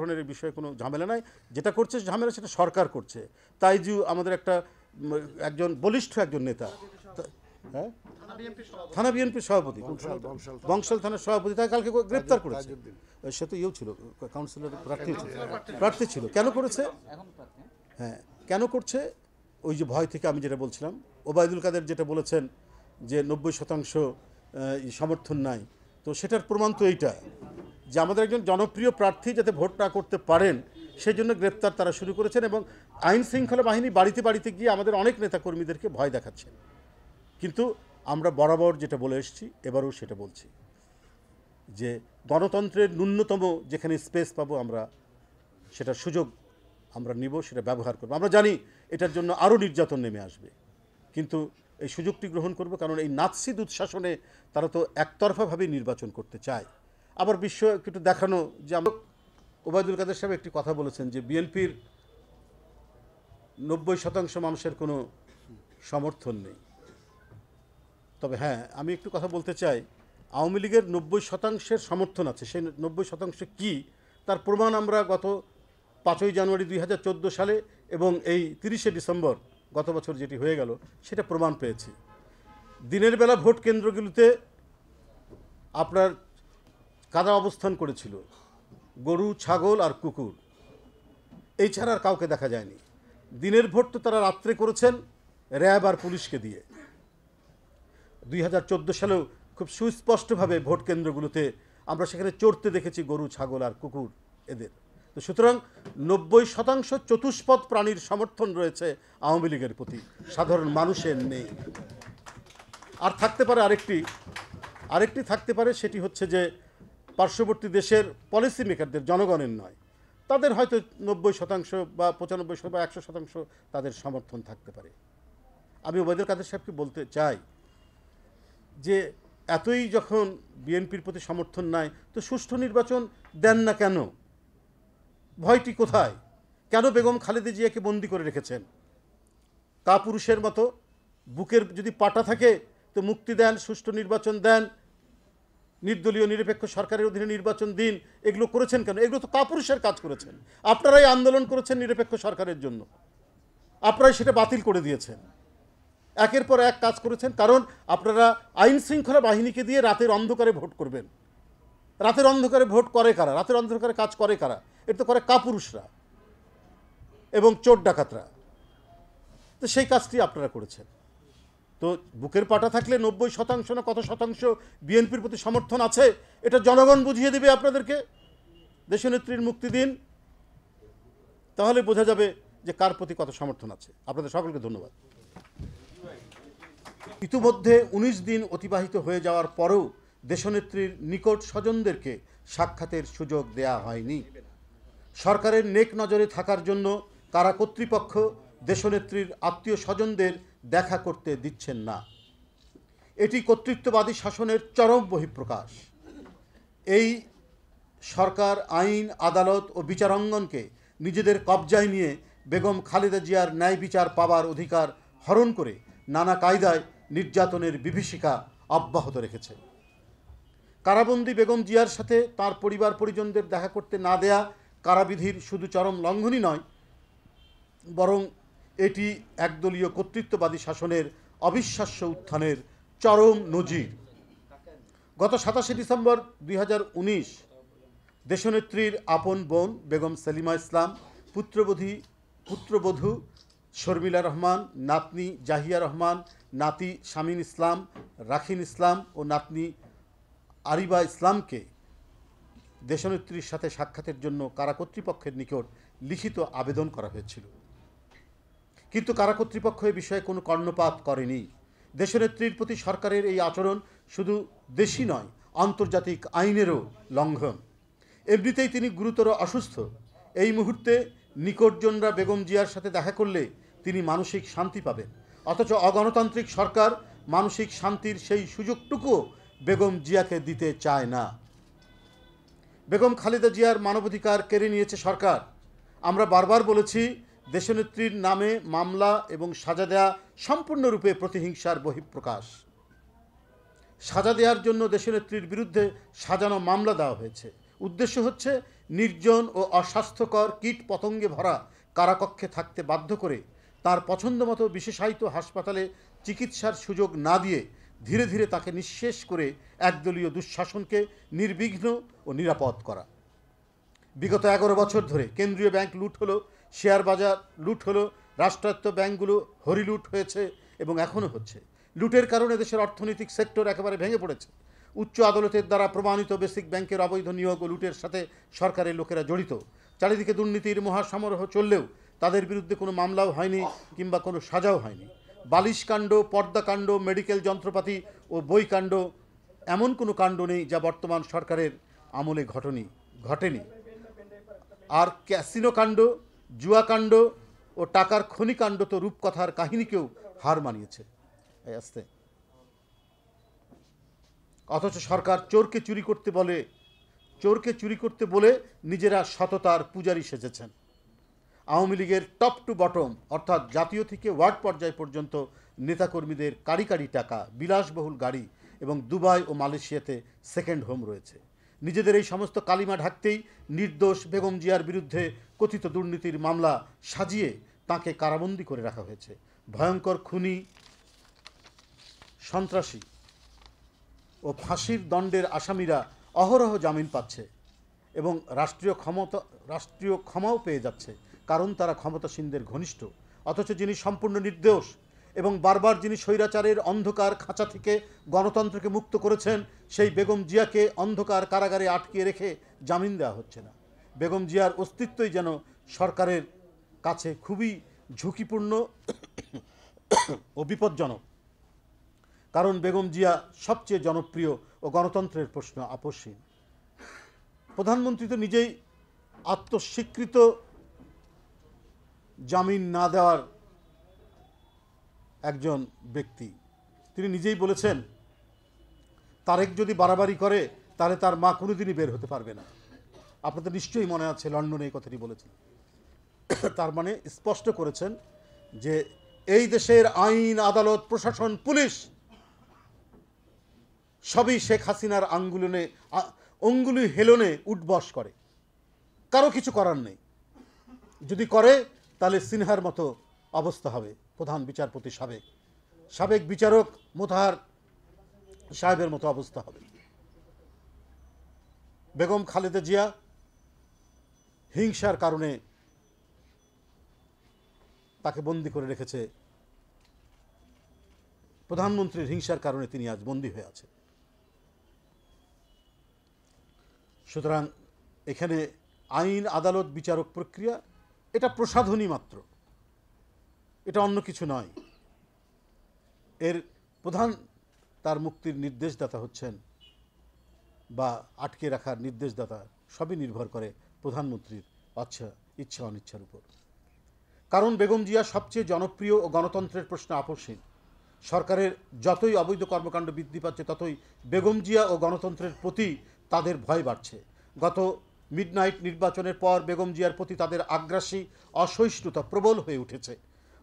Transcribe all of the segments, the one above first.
ধরনের এই বিষয়ে কোনো ঝামেলা নাই যেটা করছে ঝামেলা সেটা সরকার করছে তাই যে আমাদের একটা একজন বলিষ্ঠ একজন নেতা হ্যাঁ থানা বিএনপির সভাপতি বংশাল থানার সভাপতি তাকে কালকে গ্রেপ্তার করেছে সে তো ইয়েও ছিল কাউন্সিলর প্রার্থী ছিল প্রার্থী ছিল কেন করেছে হ্যাঁ কেন করছে ওই যে ভয় থেকে আমি যেটা বলছিলাম ওবায়দুল কাদের যেটা বলেছেন যে নব্বই শতাংশ সমর্থন নাই তো সেটার প্রমাণ তো এইটা যে আমাদের একজন জনপ্রিয় প্রার্থী যাতে ভোট না করতে পারেন সেই জন্য গ্রেপ্তার তারা শুরু করেছেন এবং আইন শৃঙ্খলা বাহিনী বাড়িতে বাড়িতে গিয়ে আমাদের অনেক নেতাকর্মীদেরকে ভয় দেখাচ্ছেন কিন্তু আমরা বরাবর যেটা বলে এসেছি এবারও সেটা বলছি যে গণতন্ত্রের ন্যূনতম যেখানে স্পেস পাবো আমরা সেটা সুযোগ আমরা নিব সেটা ব্যবহার করব আমরা জানি এটার জন্য আরও নির্যাতন নেমে আসবে কিন্তু এই সুযোগটি গ্রহণ করব কারণ এই নাৎসি দুঃশাসনে তারা তো একতরফাভাবেই নির্বাচন করতে চায় আবার বিশ্ব একটু দেখানো যে আমরা ওবায়দুল কাদের সাহেব একটি কথা বলেছেন যে বিএনপির নব্বই শতাংশ মানুষের কোনো সমর্থন নেই তবে হ্যাঁ আমি একটু কথা বলতে চাই আওয়ামী লীগের নব্বই শতাংশের সমর্থন আছে সেই নব্বই শতাংশ কী তার প্রমাণ আমরা গত পাঁচই জানুয়ারি দুই সালে এবং এই তিরিশে ডিসেম্বর গত বছর যেটি হয়ে গেল সেটা প্রমাণ পেয়েছি দিনের বেলা ভোট কেন্দ্রগুলিতে আপনার কাদা অবস্থান করেছিল গরু ছাগল আর কুকুর এই ছাড়া আর কাউকে দেখা যায়নি দিনের ভোট তো তারা রাত্রে করেছেন র্যাব আর পুলিশকে দিয়ে দুই হাজার সালেও খুব সুস্পষ্টভাবে ভোট কেন্দ্রগুলোতে আমরা সেখানে চড়তে দেখেছি গরু ছাগল আর কুকুর এদের তো সুতরাং নব্বই শতাংশ চতুষ্পদ প্রাণীর সমর্থন রয়েছে আওয়ামী লীগের প্রতি সাধারণ মানুষের নেই আর থাকতে পারে আরেকটি আরেকটি থাকতে পারে সেটি হচ্ছে যে পার্শ্ববর্তী দেশের পলিসি মেকারদের জনগণের নয় তাদের হয়তো নব্বই শতাংশ বা পঁচানব্বই বা একশো শতাংশ তাদের সমর্থন থাকতে পারে আমি ওবায়দুল কাদের সাহেবকে বলতে চাই যে এতই যখন বিএনপির প্রতি সমর্থন নাই তো সুষ্ঠু নির্বাচন দেন না কেন ভয়টি কোথায় কেন বেগম খালেদে জিয়াকে বন্দি করে রেখেছেন কাপুরুষের মতো বুকের যদি পাটা থাকে তো মুক্তি দেন সুষ্ঠু নির্বাচন দেন নির্দলীয় নিরপেক্ষ সরকারের অধীনে নির্বাচন দিন এগুলো করেছেন কেন এগুলো তো কাপুরুষের কাজ করেছেন আপনারাই আন্দোলন করেছেন নিরপেক্ষ সরকারের জন্য আপনারাই সেটা বাতিল করে দিয়েছেন একের পর এক কাজ করেছেন কারণ আপনারা আইন শৃঙ্খলা বাহিনীকে দিয়ে রাতের অন্ধকারে ভোট করবেন রাতের অন্ধকারে ভোট করে কারা রাতের অন্ধকারে কাজ করে কারা এটা তো করে কাপুরুষরা এবং চোর ডাকাতরা তো সেই কাজটি আপনারা করেছেন তো বুকের পাটা থাকলে নব্বই শতাংশ না কত শতাংশ বিএনপির প্রতি সমর্থন আছে এটা জনগণ বুঝিয়ে দেবে আপনাদেরকে দেশনেত্রীর মুক্তি দিন তাহলে বোঝা যাবে যে কার প্রতি কত সমর্থন আছে আপনাদের সকলকে ধন্যবাদ ইতিমধ্যে ১৯ দিন অতিবাহিত হয়ে যাওয়ার পরেও দেশনেত্রীর নিকট স্বজনদেরকে সাক্ষাতের সুযোগ দেয়া হয়নি সরকারের নেক নজরে থাকার জন্য কারা কর্তৃপক্ষ দেশনেত্রীর আত্মীয় স্বজনদের দেখা করতে দিচ্ছেন না এটি কর্তৃত্ববাদী শাসনের চরম বহিঃপ্রকাশ এই সরকার আইন আদালত ও বিচারাঙ্গনকে নিজেদের কবজায় নিয়ে বেগম খালেদা জিয়ার ন্যায় বিচার পাবার অধিকার হরণ করে নানা কায়দায় নির্যাতনের বিভীষিকা অব্যাহত রেখেছে কারাবন্দী বেগম জিয়ার সাথে তার পরিবার পরিজনদের দেখা করতে না দেয়া কারাবিধির শুধু চরম লঙ্ঘনই নয় বরং এটি একদলীয় কর্তৃত্ববাদী শাসনের অবিশ্বাস্য উত্থানের চরম নজির গত সাতাশে ডিসেম্বর দুই দেশনেত্রীর আপন বোন বেগম সেলিমা ইসলাম পুত্রবধী পুত্রবধূ শর্মিলা রহমান নাতনি জাহিয়া রহমান নাতি শামীন ইসলাম রাখিন ইসলাম ও নাতনি আরিবা ইসলামকে দেশনেত্রীর সাথে সাক্ষাতের জন্য কারা কর্তৃপক্ষের নিকট লিখিত আবেদন করা হয়েছিল কিন্তু কারা কর্তৃপক্ষ এ বিষয়ে কোনো কর্ণপাত করেনি দেশনেত্রীর প্রতি সরকারের এই আচরণ শুধু দেশি নয় আন্তর্জাতিক আইনেরও লঙ্ঘন এমনিতেই তিনি গুরুতর অসুস্থ এই মুহূর্তে নিকটজনরা বেগম জিয়ার সাথে দেখা করলে তিনি মানসিক শান্তি পাবেন অথচ অগণতান্ত্রিক সরকার মানসিক শান্তির সেই সুযোগটুকুও বেগম জিয়াকে দিতে চায় না বেগম খালেদা জিয়ার মানবাধিকার কেড়ে নিয়েছে সরকার আমরা বারবার বলেছি দেশনেত্রীর নামে মামলা এবং সাজা দেয়া সম্পূর্ণরূপে প্রতিহিংসার বহিঃপ্রকাশ সাজা দেওয়ার জন্য দেশনেত্রীর বিরুদ্ধে সাজানো মামলা দেওয়া হয়েছে উদ্দেশ্য হচ্ছে নির্জন ও অস্বাস্থ্যকর কীট পতঙ্গে ভরা কারাকক্ষে থাকতে বাধ্য করে তার পছন্দমতো বিশেষায়িত হাসপাতালে চিকিৎসার সুযোগ না দিয়ে ধীরে ধীরে তাকে নিঃশেষ করে একদলীয় দুঃশাসনকে নির্বিঘ্ন ও নিরাপদ করা বিগত এগারো বছর ধরে কেন্দ্রীয় ব্যাংক লুট হলো শেয়ার বাজার লুট হলো রাষ্ট্রায়ত্ত ব্যাংকগুলো হরিলুট হয়েছে এবং এখনও হচ্ছে লুটের কারণে দেশের অর্থনৈতিক সেক্টর একেবারে ভেঙে পড়েছে উচ্চ আদালতের দ্বারা প্রমাণিত বেসিক ব্যাংকের অবৈধ নিয়োগ ও লুটের সাথে সরকারের লোকেরা জড়িত চারিদিকে দুর্নীতির মহাসমারোহ চললেও তাদের বিরুদ্ধে কোনো মামলাও হয়নি কিংবা কোনো সাজাও হয়নি বালিশকাণ্ড পর্দাকাণ্ড মেডিকেল যন্ত্রপাতি ও বইকাণ্ড এমন কোনো কাণ্ড নেই যা বর্তমান সরকারের আমলে ঘটনি ঘটেনি আর ক্যাসিনো কাণ্ড জুয়াকাণ্ড ও টাকার খনিকাণ্ড তো রূপকথার কাহিনীকেও হার মানিয়েছে আস্তে অথচ সরকার চোরকে চুরি করতে বলে চোরকে চুরি করতে বলে নিজেরা সততার পূজারি সেজেছেন আওয়ামী লীগের টপ টু বটম অর্থাৎ জাতীয় থেকে ওয়ার্ড পর্যায় পর্যন্ত নেতাকর্মীদের কারি কারি টাকা বিলাসবহুল গাড়ি এবং দুবাই ও মালয়েশিয়াতে সেকেন্ড হোম রয়েছে নিজেদের এই সমস্ত কালিমা ঢাকতেই নির্দোষ বেগম জিয়ার বিরুদ্ধে কথিত দুর্নীতির মামলা সাজিয়ে তাকে কারাবন্দী করে রাখা হয়েছে ভয়ঙ্কর খুনি সন্ত্রাসী ও ফাঁসির দণ্ডের আসামিরা অহরহ জামিন পাচ্ছে এবং রাষ্ট্রীয় ক্ষমতা রাষ্ট্রীয় ক্ষমাও পেয়ে যাচ্ছে কারণ তারা ক্ষমতাসীনদের ঘনিষ্ঠ অথচ যিনি সম্পূর্ণ নির্দোষ এবং বারবার যিনি স্বৈরাচারের অন্ধকার খাঁচা থেকে গণতন্ত্রকে মুক্ত করেছেন সেই বেগম জিয়াকে অন্ধকার কারাগারে আটকিয়ে রেখে জামিন দেওয়া হচ্ছে না বেগম জিয়ার অস্তিত্বই যেন সরকারের কাছে খুবই ঝুঁকিপূর্ণ ও বিপজ্জনক কারণ বেগম জিয়া সবচেয়ে জনপ্রিয় ও গণতন্ত্রের প্রশ্ন আপসহীন প্রধানমন্ত্রী তো নিজেই আত্মস্বীকৃত জামিন না দেওয়ার একজন ব্যক্তি তিনি নিজেই বলেছেন তারেক যদি বাড়াবাড়ি করে তাহলে তার মা কোনোদিনই বের হতে পারবে না আপনাদের নিশ্চয়ই মনে আছে লন্ডনে এই কথাটি বলেছেন তার মানে স্পষ্ট করেছেন যে এই দেশের আইন আদালত প্রশাসন পুলিশ সবই শেখ হাসিনার আঙ্গুলনে অঙ্গুলি হেলনে উঠবস করে কারো কিছু করার নেই যদি করে তাহলে সিনহার মতো অবস্থা হবে প্রধান বিচারপতি সাবেক সাবেক বিচারক মোতাহার সাহেবের মতো অবস্থা হবে বেগম খালেদা জিয়া হিংসার কারণে তাকে বন্দি করে রেখেছে প্রধানমন্ত্রীর হিংসার কারণে তিনি আজ বন্দী হয়ে আছে সুতরাং এখানে আইন আদালত বিচারক প্রক্রিয়া এটা প্রসাধনী মাত্র এটা অন্য কিছু নয় এর প্রধান তার মুক্তির নির্দেশদাতা হচ্ছেন বা আটকে রাখার নির্দেশদাতা সবই নির্ভর করে প্রধানমন্ত্রীর আচ্ছা ইচ্ছা অনিচ্ছার উপর কারণ বেগম জিয়া সবচেয়ে জনপ্রিয় ও গণতন্ত্রের প্রশ্ন আপসীন সরকারের যতই অবৈধ কর্মকাণ্ড বৃদ্ধি পাচ্ছে ততই বেগম জিয়া ও গণতন্ত্রের প্রতি তাদের ভয় বাড়ছে গত মিডনাইট নির্বাচনের পর বেগম জিয়ার প্রতি তাদের আগ্রাসী অসহিষ্ণুতা প্রবল হয়ে উঠেছে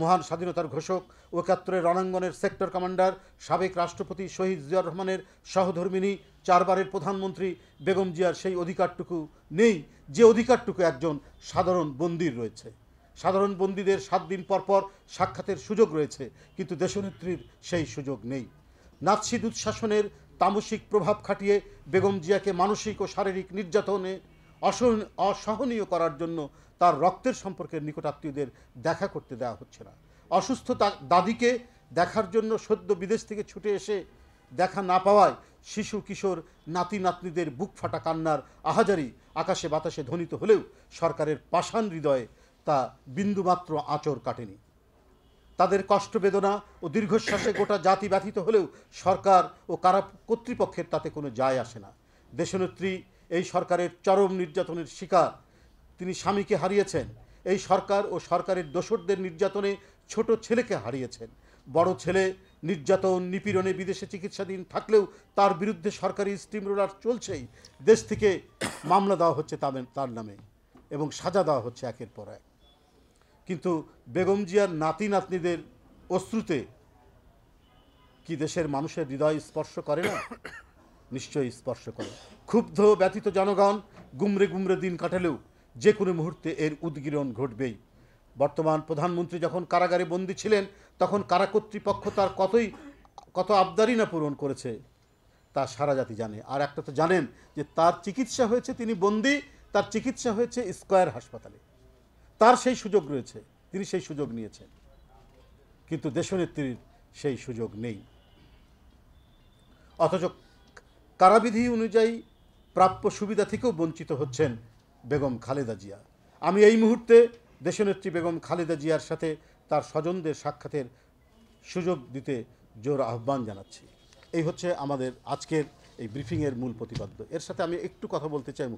মহান স্বাধীনতার ঘোষক একাত্তরের রণাঙ্গনের সেক্টর কমান্ডার সাবেক রাষ্ট্রপতি শহীদ জিয়ার রহমানের সহধর্মিনী চারবারের প্রধানমন্ত্রী বেগম জিয়ার সেই অধিকারটুকু নেই যে অধিকারটুকু একজন সাধারণ বন্দির রয়েছে সাধারণ বন্দীদের সাত দিন পরপর সাক্ষাতের সুযোগ রয়েছে কিন্তু দেশনেত্রীর সেই সুযোগ নেই নাৎসি দুঃশাসনের তামসিক প্রভাব খাটিয়ে বেগম জিয়াকে মানসিক ও শারীরিক নির্যাতনে অসহনীয় করার জন্য তার রক্তের সম্পর্কে নিকটাত্মীয়দের দেখা করতে দেওয়া হচ্ছে না অসুস্থ দাদিকে দেখার জন্য সদ্য বিদেশ থেকে ছুটে এসে দেখা না পাওয়ায় শিশু কিশোর নাতি নাতনিদের বুক ফাটা কান্নার আহাজারি আকাশে বাতাসে ধ্বনিত হলেও সরকারের পাষাণ হৃদয়ে তা বিন্দুমাত্র আঁচর কাটেনি তাদের কষ্ট বেদনা ও দীর্ঘশ্বাসে গোটা জাতি ব্যথিত হলেও সরকার ও কারা কর্তৃপক্ষের তাতে কোনো যায় আসে না দেশনেত্রী এই সরকারের চরম নির্যাতনের শিকার তিনি স্বামীকে হারিয়েছেন এই সরকার ও সরকারের দোসরদের নির্যাতনে ছোট ছেলেকে হারিয়েছেন বড় ছেলে নির্যাতন নিপীড়নে বিদেশে চিকিৎসাধীন থাকলেও তার বিরুদ্ধে সরকারি স্টিম রোলার চলছেই দেশ থেকে মামলা দেওয়া হচ্ছে তার নামে এবং সাজা দেওয়া হচ্ছে একের পর এক কিন্তু বেগম জিয়ার নাতি নাতনিদের অশ্রুতে কি দেশের মানুষের হৃদয় স্পর্শ করে না নিশ্চয়ই স্পর্শ করে ক্ষুব্ধ ব্যতীত জনগণ গুমরে গুমরে দিন কাটালেও যে কোনো মুহূর্তে এর উদ্গিরণ ঘটবেই বর্তমান প্রধানমন্ত্রী যখন কারাগারে বন্দী ছিলেন তখন কারা কর্তৃপক্ষ তার কতই কত আবদারই না পূরণ করেছে তা সারা জাতি জানে আর একটা তো জানেন যে তার চিকিৎসা হয়েছে তিনি বন্দী তার চিকিৎসা হয়েছে স্কোয়ার হাসপাতালে তার সেই সুযোগ রয়েছে তিনি সেই সুযোগ নিয়েছেন কিন্তু দেশনেত্রীর সেই সুযোগ নেই অথচ তারাবিধি অনুযায়ী প্রাপ্য সুবিধা থেকেও বঞ্চিত হচ্ছেন বেগম খালেদা জিয়া আমি এই মুহূর্তে দেশনেত্রী বেগম খালেদা জিয়ার সাথে তার স্বজনদের সাক্ষাতের সুযোগ দিতে জোর আহ্বান জানাচ্ছি এই হচ্ছে আমাদের আজকের এই ব্রিফিংয়ের মূল প্রতিপাদ্য এর সাথে আমি একটু কথা বলতে চাই